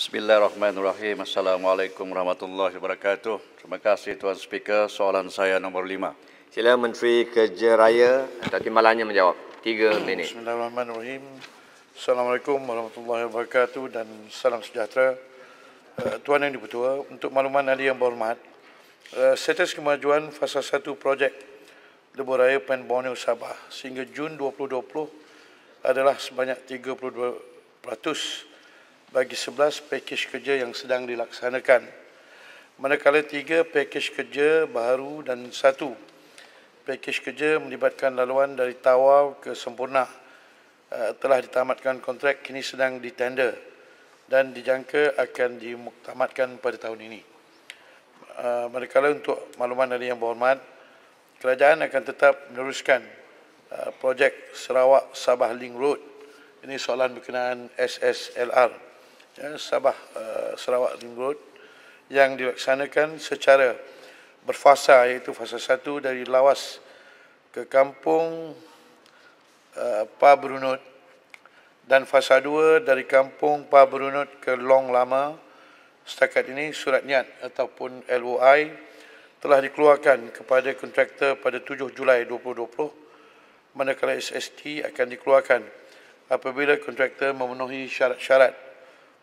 Bismillahirrahmanirrahim. Assalamualaikum warahmatullahi wabarakatuh. Terima kasih Tuan Speaker. Soalan saya nombor lima. Sila Menteri Kerja Raya atau Timbalannya menjawab. Tiga minit. Bismillahirrahmanirrahim. Assalamualaikum warahmatullahi wabarakatuh dan salam sejahtera. Eh, Tuan Yang Dipertua, untuk makluman ahli yang berhormat, eh, status kemajuan fasa satu projek Lebuh Raya Pen Borneo Sabah sehingga Jun 2020 adalah sebanyak 32 bagi 11 pakej kerja yang sedang dilaksanakan. Manakala tiga pakej kerja baru dan satu pakej kerja melibatkan laluan dari Tawau ke Sempurna uh, telah ditamatkan kontrak kini sedang ditender dan dijangka akan dimuktamadkan pada tahun ini. Uh, manakala untuk makluman dari yang berhormat, kerajaan akan tetap meneruskan uh, projek Sarawak Sabah Link Road ini soalan berkenaan SSLR ya, Sabah uh, Sarawak Ring Road yang dilaksanakan secara berfasa iaitu fasa 1 dari Lawas ke Kampung uh, eh, Brunot dan fasa 2 dari Kampung Pa Brunot ke Long Lama setakat ini surat niat ataupun LOI telah dikeluarkan kepada kontraktor pada 7 Julai 2020 manakala SST akan dikeluarkan apabila kontraktor memenuhi syarat-syarat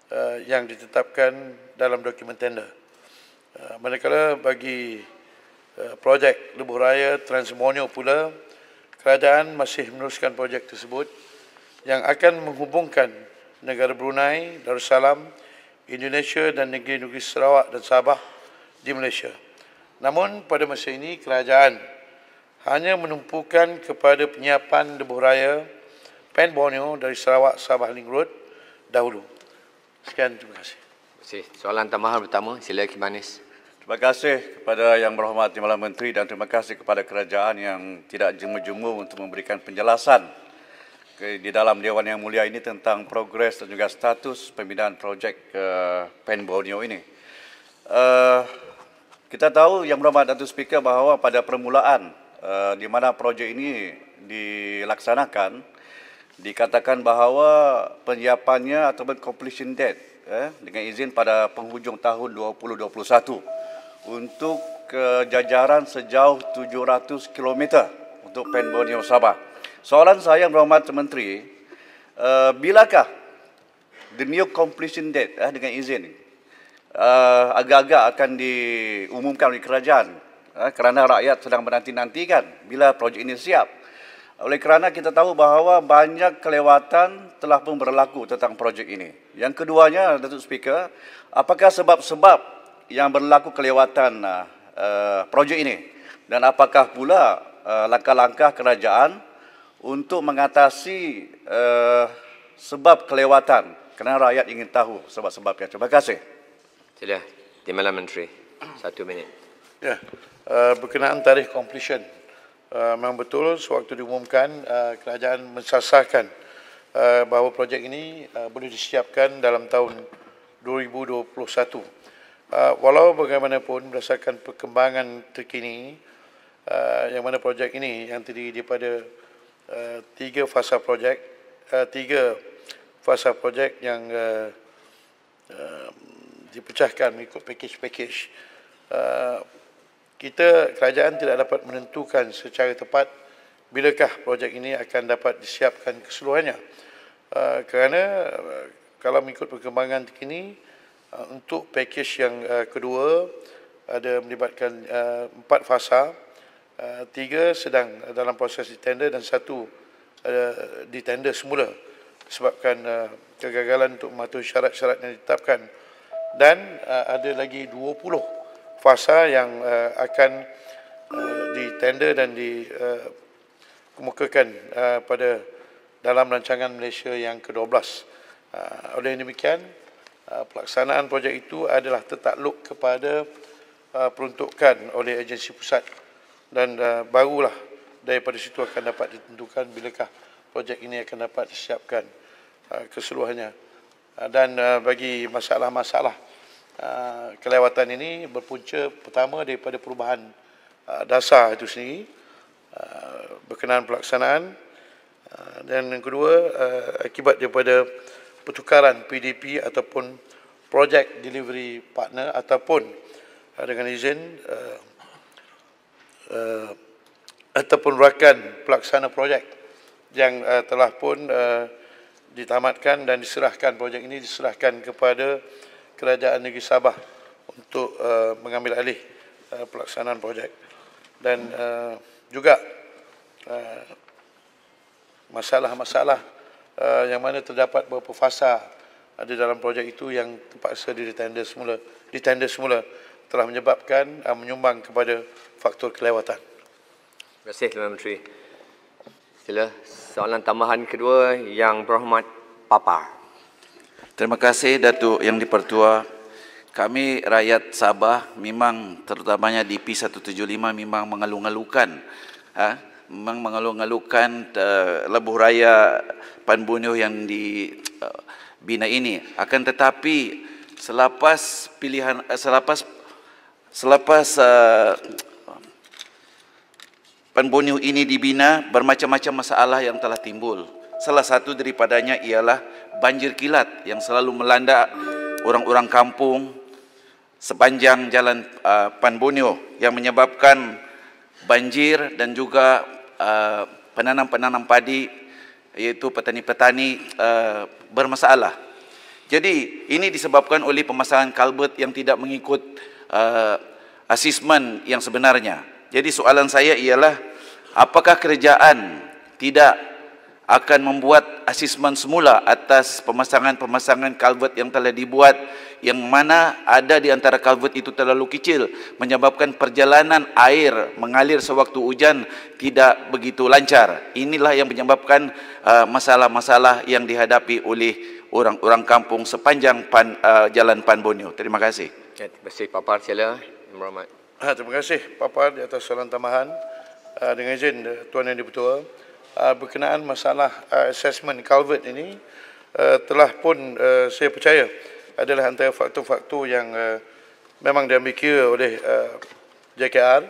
Eh, yang ditetapkan dalam dokumen tender. Uh, manakala bagi uh, projek Lebuh Raya Transmonio pula, kerajaan masih meneruskan projek tersebut yang akan menghubungkan negara Brunei, Darussalam, Indonesia dan negeri-negeri Sarawak dan Sabah di Malaysia. Namun pada masa ini kerajaan hanya menumpukan kepada penyiapan debuh raya Pen Borneo dari Sarawak Sabah Ling Road dahulu. Sekian terima kasih. Terima Soalan tambahan pertama, sila Kim Manis. Terima kasih kepada Yang Berhormat Timbalan Menteri dan terima kasih kepada kerajaan yang tidak jemu-jemu untuk memberikan penjelasan di dalam Dewan Yang Mulia ini tentang progres dan juga status pembinaan projek uh, Pen Borneo ini. Uh, kita tahu Yang Berhormat Datuk Speaker bahawa pada permulaan uh, di mana projek ini dilaksanakan, dikatakan bahawa penyiapannya atau completion date eh, dengan izin pada penghujung tahun 2021 untuk kejajaran eh, jajaran sejauh 700 km untuk Pen Borneo Sabah. Soalan saya yang berhormat Menteri, uh, bilakah the new completion date eh, dengan izin uh, agak-agak akan diumumkan oleh kerajaan eh, kerana rakyat sedang menanti-nantikan bila projek ini siap. Oleh kerana kita tahu bahawa banyak kelewatan telah pun berlaku tentang projek ini. Yang keduanya, Datuk Speaker, apakah sebab-sebab yang berlaku kelewatan uh, projek ini? Dan apakah pula uh, langkah-langkah kerajaan untuk mengatasi uh, sebab kelewatan? Kerana rakyat ingin tahu sebab-sebabnya. Terima kasih. Sila. Timbalan Menteri. Satu minit. Ya. Uh, berkenaan tarikh completion Eh, memang betul sewaktu diumumkan uh, kerajaan mensasahkan uh, eh, bahawa projek ini uh, boleh disiapkan dalam tahun 2021. Uh, walau bagaimanapun berdasarkan perkembangan terkini uh, yang mana projek ini yang terdiri daripada uh, tiga fasa projek, uh, tiga fasa projek yang uh, uh, dipecahkan mengikut pakej-pakej uh, kita kerajaan tidak dapat menentukan secara tepat bilakah projek ini akan dapat disiapkan keseluruhannya. Uh, kerana eh, kalau mengikut perkembangan terkini, eh, untuk pakej yang kedua ada melibatkan empat fasa, tiga sedang dalam proses ditender dan satu uh, ditender semula sebabkan kegagalan untuk mematuhi syarat-syarat yang ditetapkan dan ada lagi 20 pasar yang uh, akan uh, ditender dan dikemukakan eh, uh, uh, pada dalam rancangan Malaysia yang ke-12. Uh, oleh demikian, uh, pelaksanaan projek itu adalah tertakluk kepada uh, peruntukan oleh agensi pusat dan uh, barulah daripada situ akan dapat ditentukan bilakah projek ini akan dapat disiapkan uh, keseluruhannya. Uh, dan uh, bagi masalah-masalah Ah, kelewatan ini berpunca pertama daripada perubahan ah, dasar itu sendiri ah, berkenaan pelaksanaan dan yang kedua akibat daripada pertukaran PDP ataupun project delivery partner ataupun dengan izin ataupun rakan pelaksana projek yang telah pun ditamatkan dan diserahkan projek ini diserahkan kepada kerajaan negeri Sabah untuk uh, mengambil alih uh, pelaksanaan projek dan uh, juga uh, masalah-masalah uh, uh, yang mana terdapat beberapa fasa ada uh, dalam projek itu yang terpaksa tender semula tender semula telah menyebabkan uh, menyumbang kepada faktor kelewatan. Terima kasih Tuan Menteri. Sila soalan tambahan kedua yang berhormat Papa. Terima kasih Datuk Yang Dipertua. Kami rakyat Sabah memang terutamanya di P175 memang mengeluh ngeluhkan Ha? Memang mengeluh-ngelukan lebuh raya Panbunuh yang dibina uh, ini. Akan tetapi selepas pilihan eh, selepas selepas uh, Panbunuh ini dibina bermacam-macam masalah yang telah timbul. Salah satu daripadanya ialah banjir kilat yang selalu melanda orang-orang kampung sepanjang jalan uh, Panbonio yang menyebabkan banjir dan juga uh, penanam-penanam uh, padi iaitu petani-petani uh, bermasalah. Jadi ini disebabkan oleh pemasangan kalbet yang tidak mengikut uh, asesmen yang sebenarnya. Jadi soalan saya ialah apakah kerajaan tidak akan membuat asesmen semula atas pemasangan-pemasangan kalvert yang telah dibuat yang mana ada di antara kalvert itu terlalu kecil menyebabkan perjalanan air mengalir sewaktu hujan tidak begitu lancar. Inilah yang menyebabkan uh, masalah-masalah uh, yang dihadapi oleh orang-orang kampung sepanjang pan, uh, jalan Pan Bonio. Terima kasih. Ya, terima kasih Papa. Par, ah, terima kasih Papa di atas soalan tambahan. Uh, ah, dengan izin eh, Tuan Yang di uh, berkenaan masalah uh, assessment Calvert ini uh, telah pun uh, saya percaya adalah antara faktor-faktor yang uh, memang diambil kira oleh uh, JKR.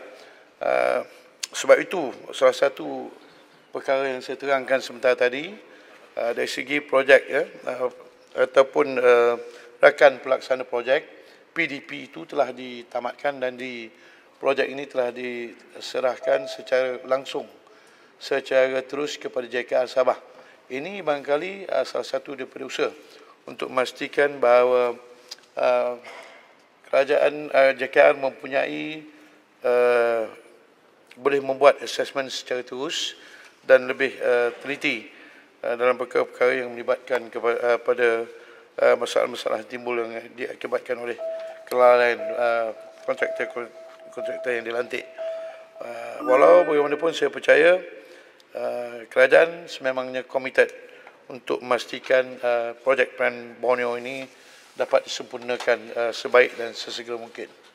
Uh, sebab itu salah satu perkara yang saya terangkan sebentar tadi uh, dari segi projek ya, uh, ataupun uh, rakan pelaksana projek PDP itu telah ditamatkan dan di projek ini telah diserahkan secara langsung secara terus kepada JKR Sabah. Ini barangkali uh, salah satu daripada usaha untuk memastikan bahawa uh, kerajaan uh, ah, JKR mempunyai uh, boleh membuat assessment secara terus dan lebih uh, teliti uh, dalam perkara-perkara yang melibatkan kepada, uh, pada masalah-masalah timbul yang diakibatkan oleh kelalaian kontraktor-kontraktor yang dilantik. walau bagaimanapun saya percaya Eh, kerajaan sememangnya komited untuk memastikan eh, projek Plan Borneo ini dapat disempurnakan eh, sebaik dan sesegera mungkin.